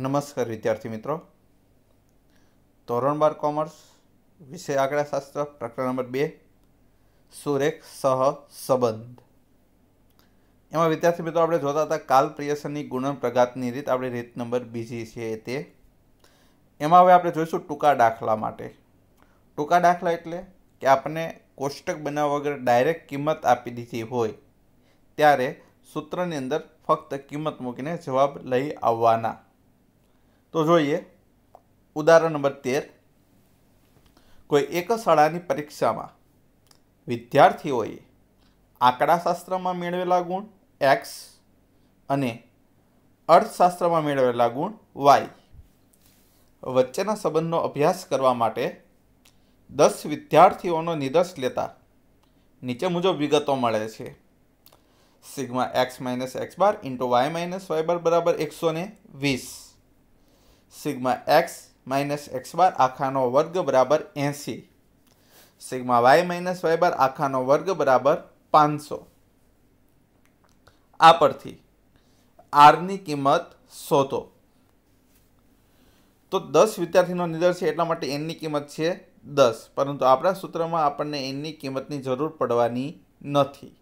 નમસ્કાર વિદ્યાર્થી મિત્રો ધોરણ બાર કોમર્સ વિષય આંકડાશાસ્ત્ર પ્રકરણ નંબર બે સુરેખ સહ સંબંધ એમાં વિદ્યાર્થી મિત્રો આપણે જોતા હતા કાલ પ્રિયસનની ગુણન પ્રઘાતની રીત આપણી રીત નંબર બીજી છે તે એમાં હવે આપણે જોઈશું ટૂંકા દાખલા માટે ટૂંકા દાખલા એટલે કે આપણે કોષ્ટક બનાવવા વગર ડાયરેક્ટ કિંમત આપી દીધી હોય ત્યારે સૂત્રની અંદર ફક્ત કિંમત મૂકીને જવાબ લઈ આવવાના તો જોઈએ ઉદાહરણ નંબર તેર કોઈ એક શાળાની પરીક્ષામાં વિદ્યાર્થીઓએ આંકડાશાસ્ત્રમાં મેળવેલા ગુણ એક્સ અને અર્થશાસ્ત્રમાં મેળવેલા ગુણ વાય વચ્ચેના સંબંધનો અભ્યાસ કરવા માટે દસ વિદ્યાર્થીઓનો નિર્દેશ લેતા નીચે મુજબ વિગતો મળે છે sigma x minus x bar into y minus y bar બરાબર એકસો ને વીસ sigma x minus x bar આખાનો વર્ગ બરાબર એંસી sigma y minus y bar આખાનો વર્ગ બરાબર પાંચસો આ પરથી આરની કિંમત શોધો તો દસ વિદ્યાર્થીનો નિદર છે એટલા માટે એનની કિંમત છે દસ પરંતુ આપણા સૂત્રમાં આપણને એનની કિંમતની જરૂર પડવાની નથી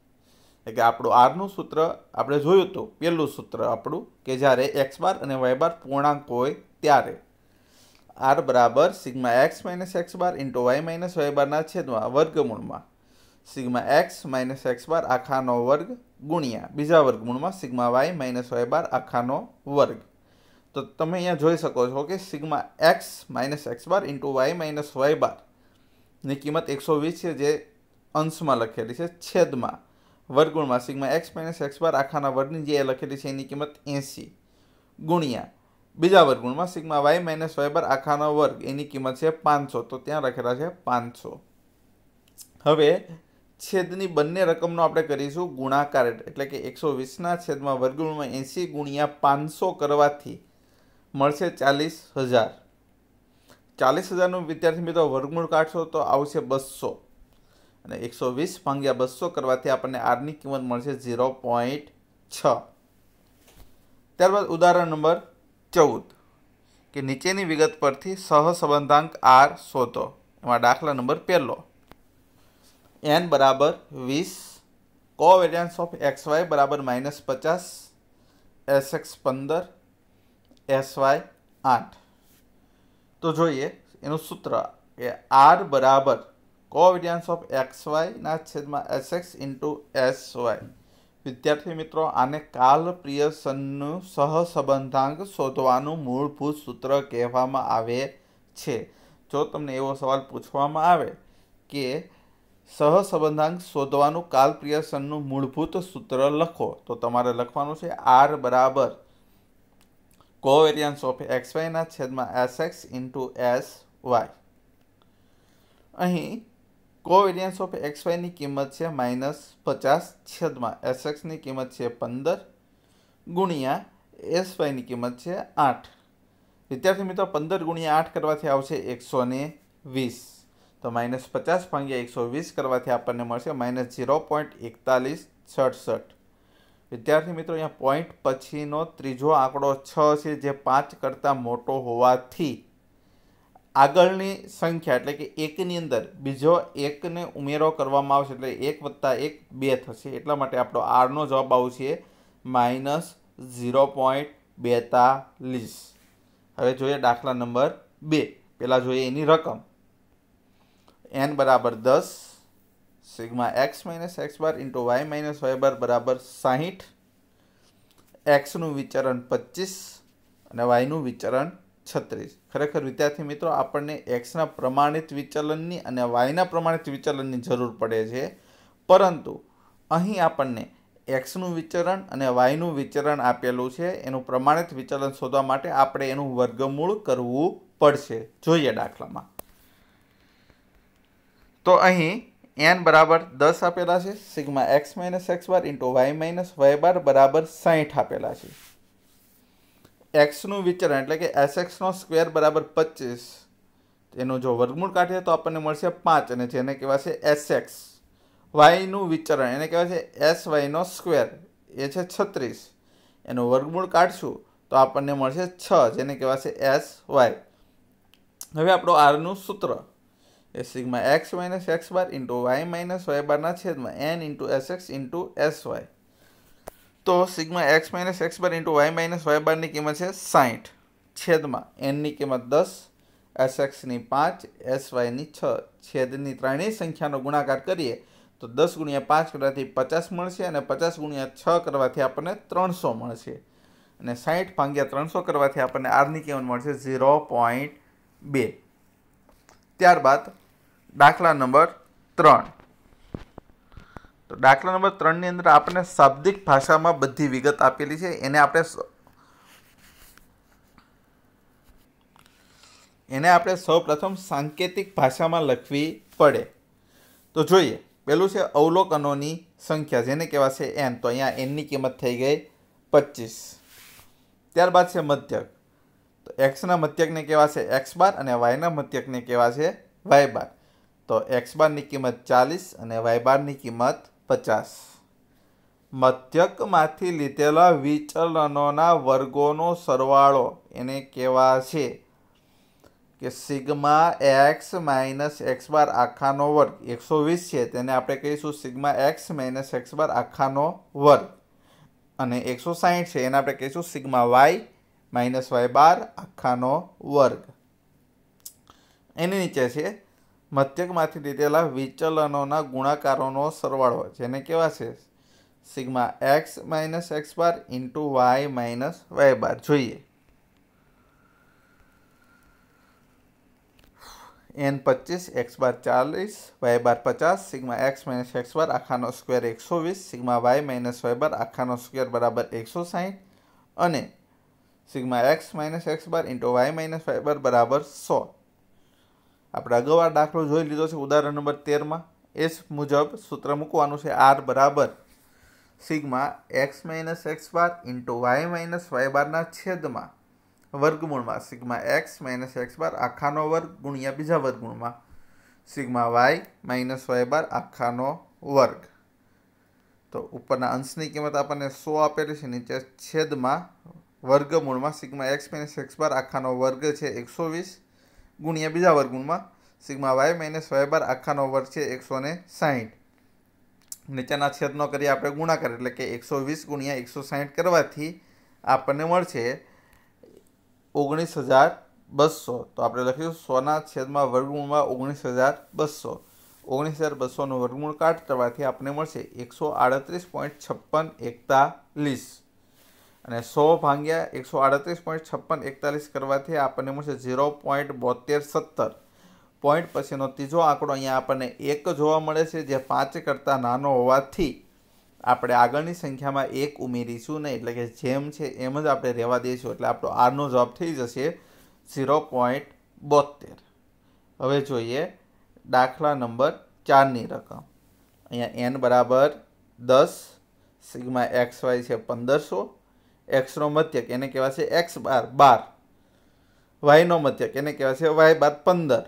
એટલે કે આપણું આરનું સૂત્ર આપણે જોયું હતું પહેલું સૂત્ર આપણું કે જ્યારે એક્સ બાર અને વાય બાર પૂર્ણાંક હોય ત્યારે આર બરાબર sigma x minus x bar into y minus y બારના છેદમાં વર્ગમૂળમાં sigma x minus x bar આખાનો વર્ગ ગુણ્યા બીજા વર્ગમૂળમાં sigma y minus y bar આખાનો વર્ગ તો તમે અહીંયા જોઈ શકો છો કે sigma x minus x bar into y minus y બારની કિંમત એકસો વીસ છે જે અંશમાં લખેલી છે છેદમાં વર્ગુણમાં sigma x minus x bar આખાના વર્ગની જે લખેલી છે એની કિંમત એંસી ગુણ્યા બીજા વર્ગુણમાં sigma y minus y bar આખાનો વર્ગ એની કિંમત છે પાંચસો તો ત્યાં લખેલા છે પાંચસો હવે છેદની બંને રકમનો આપણે કરીશું ગુણાકાર એટલે કે એકસો વીસના છેદમાં વર્ગુણમાં એંસી ગુણ્યા પાંચસો કરવાથી મળશે ચાલીસ હજાર ચાલીસ હજારનું વિદ્યાર્થી મિત્રો વર્ગમૂળ કાઢશો તો આવશે બસો અને એકસો વીસ ભાંગ્યા બસો કરવાથી આપણને આરની કિંમત મળશે ઝીરો પોઈન્ટ છ ત્યારબાદ ઉદાહરણ નંબર ચૌદ કે નીચેની વિગત પરથી સહસંબંધાંક આર શોધો એમાં દાખલા નંબર પહેલો એન બરાબર વીસ કોવેરિયન્સ ઓફ એક્સ વાય બરાબર માઇનસ પચાસ એસ એક્સ પંદર એસ વાય આઠ તો જોઈએ એનું સૂત્ર કે આર બરાબર કોવિડિયન્સ ઓફ એક્સ વાયના છેદમાં s x into s y વિદ્યાર્થી મિત્રો આને કાલ પ્રિયસનનું સહસંબંધાંક શોધવાનું મૂળભૂત સૂત્ર કહેવામાં આવે છે જો તમને એવો સવાલ પૂછવામાં આવે કે સહસંબંધાંક શોધવાનું કાલ પ્રિયસનનું મૂળભૂત સૂત્ર લખો તો તમારે લખવાનું છે આર બરાબર કોવેરિયન્સ ઓફ એક્સ વાયના છેદમાં s x into s y અહીં કોવેરિયન્સ ઓફ એક્સ વાયની કિંમત છે માઇનસ પચાસ છેદમાં એસ એક્સની કિંમત છે પંદર ગુણ્યા એસ વાયની કિંમત છે આઠ વિદ્યાર્થી મિત્રો પંદર ગુણ્યા આઠ કરવાથી આવશે એકસો ને વીસ તો માઇનસ પચાસ ભાગ્યા એકસો વીસ કરવાથી આપણને મળશે માઇનસ ઝીરો પોઈન્ટ એકતાલીસ સડસઠ વિદ્યાર્થી મિત્રો અહીંયા પોઈન્ટ પછીનો ત્રીજો આંકડો છ છે જે પાંચ કરતાં મોટો હોવાથી આગળની સંખ્યા એટલે કે એકની અંદર બીજો એકને ઉમેરો કરવામાં આવશે એટલે એક વત્તા એક બે થશે એટલા માટે આપણો આરનો જવાબ આવશે માઇનસ ઝીરો પોઈન્ટ બેતાલીસ હવે જોઈએ દાખલા નંબર બે પહેલાં જોઈએ એની રકમ એન બરાબર દસ sigma x minus x bar into y minus y bar બરાબર સાહીઠ એક્સનું વિચરણ પચીસ અને વાયનું વિચરણ છત્રીસ ખરેખર વિદ્યાર્થી મિત્રો આપણને એક્સના પ્રમાણિત વિચલનની અને વાયના પ્રમાણિત વિચલનની જરૂર પડે છે પરંતુ અહીં આપણને એક્સનું વિચરણ અને વાયનું વિચરણ આપેલું છે એનું પ્રમાણિત વિચલન શોધવા માટે આપણે એનું વર્ગમૂળ કરવું પડશે જોઈએ દાખલામાં તો અહીં એન બરાબર દસ આપેલા છે sigma x minus x bar into y minus y bar બરાબર સાહીઠ આપેલા છે એક્સનું વિચરણ એટલે કે એસ એક્સનો સ્ક્વેર બરાબર પચીસ એનું જો વર્ગમૂળ કાઢીએ તો આપણને મળશે પાંચ અને જેને કહેવાશે એસ એક્સ વાયનું વિચરણ એને કહેવાય છે એસ વાયનો સ્ક્વેર એ છે છત્રીસ એનું વર્ગમૂળ કાઢશું તો આપણને મળશે છ જેને કહેવાશે એસ વાય હવે આપણો આરનું સૂત્ર એ sigma x minus x bar into y minus y બારના છેદમાં n into s x into s y તો sigma x minus x bar into y minus y બારની કિંમત છે સાઠ છેદમાં એનની કિંમત દસ એસ એક્સની પાંચ એસ વાયની છ છેદની ત્રણેય સંખ્યાનો ગુણાકાર કરીએ તો દસ ગુણ્યા પાંચ કરવાથી પચાસ મળશે અને પચાસ ગુણ્યા છ કરવાથી આપણને ત્રણસો મળશે અને સાઠ ભાંગ્યા ત્રણસો કરવાથી આપણને આરની કિંમત મળશે ઝીરો પોઈન્ટ બે ત્યારબાદ દાખલા નંબર ત્રણ તો દાખલા નંબર ત્રણની અંદર આપણને શાબ્દિક ભાષામાં બધી વિગત આપેલી છે એને આપણે એને આપણે સૌપ્રથમ સાંકેતિક ભાષામાં લખવી પડે તો જોઈએ પહેલું છે અવલોકનોની સંખ્યા જેને કહેવાશે એન તો અહીંયા એનની કિંમત થઈ ગઈ પચીસ ત્યારબાદ છે મધ્યક તો એક્સના મધ્યકને કહેવાશે એક્સ બાર અને વાયના મધ્યકને કહેવાશે વાય બાર તો એક્સ બારની કિંમત ચાલીસ અને વાય બારની કિંમત પચાસ મધ્યકમાંથી લીધેલા વિચલનોના વર્ગોનો સરવાળો એને કહેવા છે કે sigma x minus x bar આખાનો વર્ગ એકસો વીસ છે તેને આપણે કહીશું sigma x minus x bar આખાનો વર્ગ અને એકસો સાહીઠ છે એને આપણે કહીશું sigma y minus y bar આખાનો વર્ગ એની નીચે છે मध्यक में दीधेला विचलनों गुणाकारों सरवाड़ो जेने के sigma x minus x bar into y minus y bar जीए एन पच्चीस एक्स बार चालीस वाय बार पचास sigma x minus x bar आखा स्क्वेर एक सौ वीस sigma y minus y bar आखा स्क्वेर बराबर एक सौ साइठ और sigma x minus x bar into y minus y bar बराबर सौ આપણે અગાઉ આ દાખલો જોઈ લીધો છે ઉદાહરણ નંબર તેરમાં એ મુજબ સૂત્ર મૂકવાનું છે આર બરાબર sigma x minus x bar into y minus y બારના છેદમાં વર્ગમૂળમાં sigma x minus x bar આખાનો વર્ગ ગુણ્યા બીજા વર્ગમૂળમાં sigma y minus y bar આખાનો વર્ગ તો ઉપરના અંશની કિંમત આપણને સો આપેલી છે નીચે છેદમાં વર્ગમૂળમાં sigma x minus x bar આખાનો વર્ગ છે એકસો વીસ ગુણ્યા બીજા વર્ગગુણમાં sigma y minus y bar આખાનો વર્ગ છે એકસો ને સાહીઠ નીચેના છેદનો કરીએ આપણે ગુણાકાર એટલે કે એકસો વીસ ગુણ્યા એકસો સાહીઠ કરવાથી આપણને મળશે ઓગણીસ હજાર બસો તો આપણે લખ્યું સોના છેદમાં વર્ગમૂળમાં ઓગણીસ હજાર બસો ઓગણીસ હજાર બસોનું વર્ગમૂળ કાઢ કરવાથી આપણને મળશે એકસો આડત્રીસ પોઈન્ટ છપ્પન એકતાલીસ અને સો ભાંગ્યા એકસો આડત્રીસ પોઈન્ટ છપ્પન એકતાલીસ કરવાથી આપણને મળશે ઝીરો પોઈન્ટ બોતેર સત્તર પોઈન્ટ પછીનો ત્રીજો આંકડો અહીંયા આપણને એક જોવા મળે છે જે પાંચ કરતાં નાનો હોવાથી આપણે આગળની સંખ્યામાં એક ઉમેરીશું નહીં એટલે કે જેમ છે એમ જ આપણે રહેવા દઈશું એટલે આપણો આરનો જવાબ થઈ જશે ઝીરો પોઈન્ટ બોતેર હવે જોઈએ દાખલા નંબર ચારની રકમ અહીંયા એન બરાબર દસ સિગ્મા એક્સ વાય છે પંદરસો એક્સનો મધ્યક એને કહેવાશે એક્સ બાર બાર વાયનો મધ્યક એને કહેવાશે વાય બાર પંદર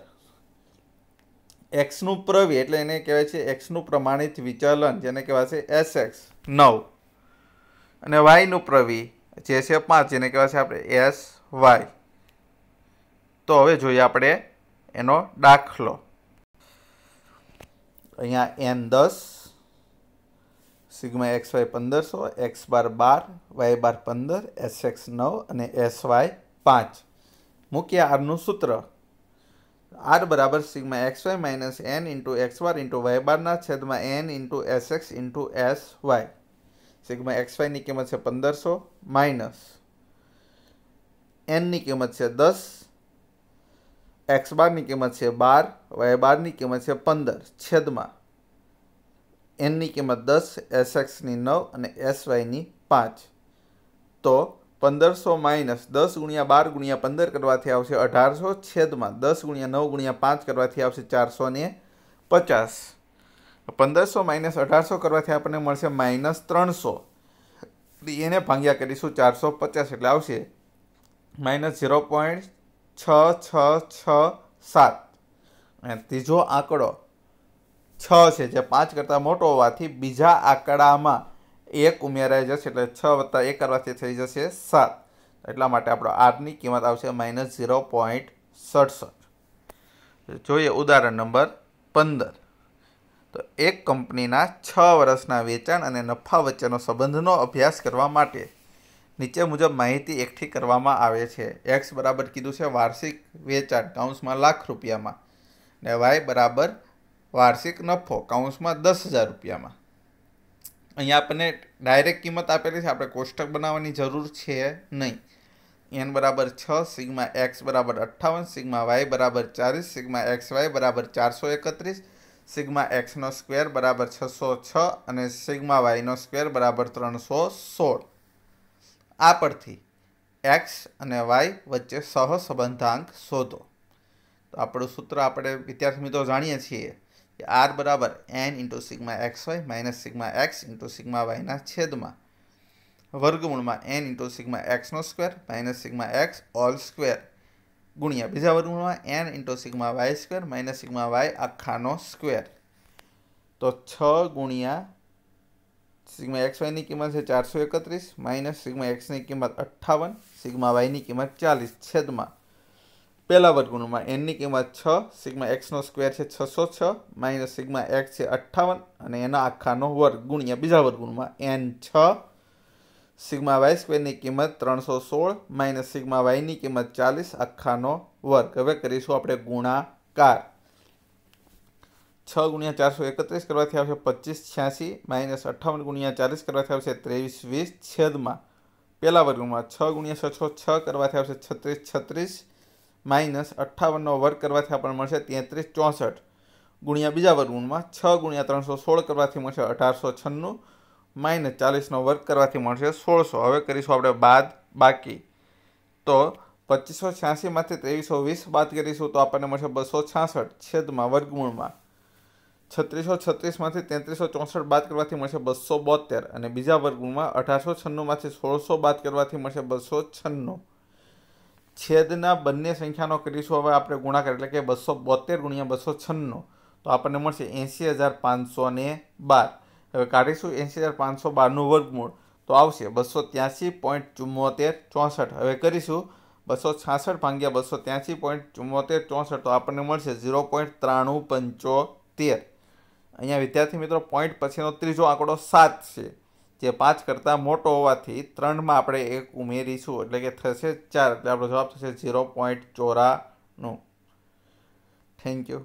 એક્સનું પ્રવી એટલે એને કહેવાય છે એક્સનું પ્રમાણિત વિચલન જેને કહેવાશે એસ એક્સ નવ અને વાયનું પ્રવી જે છે પાંચ જેને કહેવાશે આપણે એસ વાય તો હવે જોઈએ આપણે એનો દાખલો અહીંયા એન દસ सिग्मा एक्स वाई पंदर सौ x bar bar y bar पंदर एस एक्स नौ और एस वाय पांच मूक्य आर न सूत्र आर बराबर sigma x y minus n into x bar into y बारेद में n into s x into s y sigma x y की किमत है पंदर सौ माइनस एननी किमत है दस एक्स बार की किमत है बार वाई बार की किमत है पंदर छेद में એનની કિંમત દસ એસ એક્સની નવ અને એસ વાયની પાંચ તો પંદરસો માઇનસ દસ ગુણ્યા બાર ગુણ્યા પંદર કરવાથી આવશે અઢારસો છેદમાં દસ ગુણ્યા નવ ગુણ્યા પાંચ કરવાથી આવશે ચારસો ને પચાસ પંદરસો માઇનસ અઢારસો કરવાથી આપણને મળશે માઇનસ ત્રણસો એને ભાંગ્યા કરીશું ચારસો પચાસ એટલે આવશે માઇનસ ઝીરો પોઈન્ટ છ છ છ સાત અને ત્રીજો આંકડો છ છે જે પાંચ કરતાં મોટો હોવાથી બીજા આંકડામાં એક ઉમેરાઈ જશે એટલે છ વત્તા એક કરવાથી થઈ જશે સાત એટલા માટે આપણો આરની કિંમત આવશે માઇનસ ઝીરો પોઈન્ટ સડસઠ જોઈએ ઉદાહરણ નંબર પંદર તો એક કંપનીના છ વર્ષના વેચાણ અને નફા વચ્ચેનો સંબંધનો અભ્યાસ કરવા માટે નીચે મુજબ માહિતી એકઠી કરવામાં આવે છે એક્સ બરાબર કીધું છે વાર્ષિક વેચાણ કાઉન્સમાં લાખ રૂપિયામાં ને વાય બરાબર વાર્ષિક નફો કાઉન્સમાં દસ હજાર રૂપિયામાં અહીંયા આપણને ડાયરેક્ટ કિંમત આપેલી છે આપણે કોષ્ટક બનાવવાની જરૂર છે નહીં એન બરાબર છ સિગ્મા એક્સ બરાબર અઠ્ઠાવન સિગ્મા વાય બરાબર ચાલીસ સિગ્મા એક્સ વાય બરાબર ચારસો એકત્રીસ સિગ્મા એક્સનો સ્ક્વેર બરાબર છસો છ અને સિગ્મા વાયનો સ્ક્વેર બરાબર ત્રણસો સોળ આ પરથી એક્સ અને વાય વચ્ચે સહસંબંધાંક શોધો તો આપણું સૂત્ર આપણે વિદ્યાર્થી મિત્રો જાણીએ છીએ आर बराबर n into sigma x y minus sigma x into sigma y छेद में वर्गमूल में n into sigma x no square minus sigma x all square गुणिया बीजा वर्गमूल में n into sigma y square minus sigma y आखा स्क्वेर तो छ गुणिया सिग्मा एक्स वाई की किमत है चार सौ एकत्र माइनस सिग्मा एक्स की किमत अठावन सीग्मा वाई की किमत चालीस छेद में પહેલા વર્ગણમાં n ની કિંમત 6 સિગ્મા x નો સ્ક્વેર છે 606 - સિગ્મા x છે 58 અને એના અખાનો વર્ગ ગુણ્યા બીજા વર્ગણમાં n 6 સિગ્મા y ની કિંમત 316 - સિગ્મા y ની કિંમત 40 અખાનો વર્ગ હવે કરીશું આપણે ગુણાકાર 6 * 431 કરવાથી આવશે 2586 - 58 * 40 કરવાથી આવશે 2320 છેદમાં પહેલા વર્ગણમાં 6 * 606 કરવાથી આવશે 3636 માઇનસ અઠ્ઠાવનનો વર્ગ કરવાથી આપણને મળશે તેત્રીસ ચોસઠ ગુણ્યા બીજા વર્ગુણમાં છ ગુણ્યા ત્રણસો સોળ કરવાથી મળશે અઢારસો છન્નું માઇનસ ચાલીસનો વર્ગ કરવાથી મળશે સોળસો હવે કરીશું આપણે બાદ બાકી તો પચીસો છ્યાસીમાંથી ત્રેવીસો વીસ બાદ કરીશું તો આપણને મળશે બસો છાસઠ છેદમાં વર્ગમૂળમાં છત્રીસો છત્રીસમાંથી તેત્રીસો ચોસઠ બાદ કરવાથી મળશે બસો બોતેર અને બીજા વર્ગમાં અઢારસો છન્નુંમાંથી સોળસો બાદ કરવાથી મળશે બસો છન્નું છેદના બંને સંખ્યાનો કરીશું હવે આપણે ગુણાકાર એટલે કે બસો બોતેર ગુણ્યા બસો છન્નું તો આપણને મળશે એંસી હજાર પાંચસો ને બાર હવે કાઢીશું એંસી હજાર પાંચસો બારનું વર્ગમૂળ તો આવશે બસો ત્યાંસી પોઈન્ટ ચુમ્મોતેર ચોસઠ હવે કરીશું બસો છાસઠ ભાંગ્યા બસો ત્યાંસી પોઈન્ટ ચુમ્મોતેર ચોસઠ તો આપણને મળશે ઝીરો પોઈન્ટ ત્રાણું પંચોતેર અહીંયા વિદ્યાર્થી મિત્રો પોઈન્ટ પછીનો ત્રીજો આંકડો સાત છે જે પાંચ કરતાં મોટો હોવાથી ત્રણમાં આપણે એક ઉમેરીશું એટલે કે થશે ચાર એટલે આપણો જવાબ થશે ઝીરો પોઈન્ટ ચોરાનું થેન્ક યુ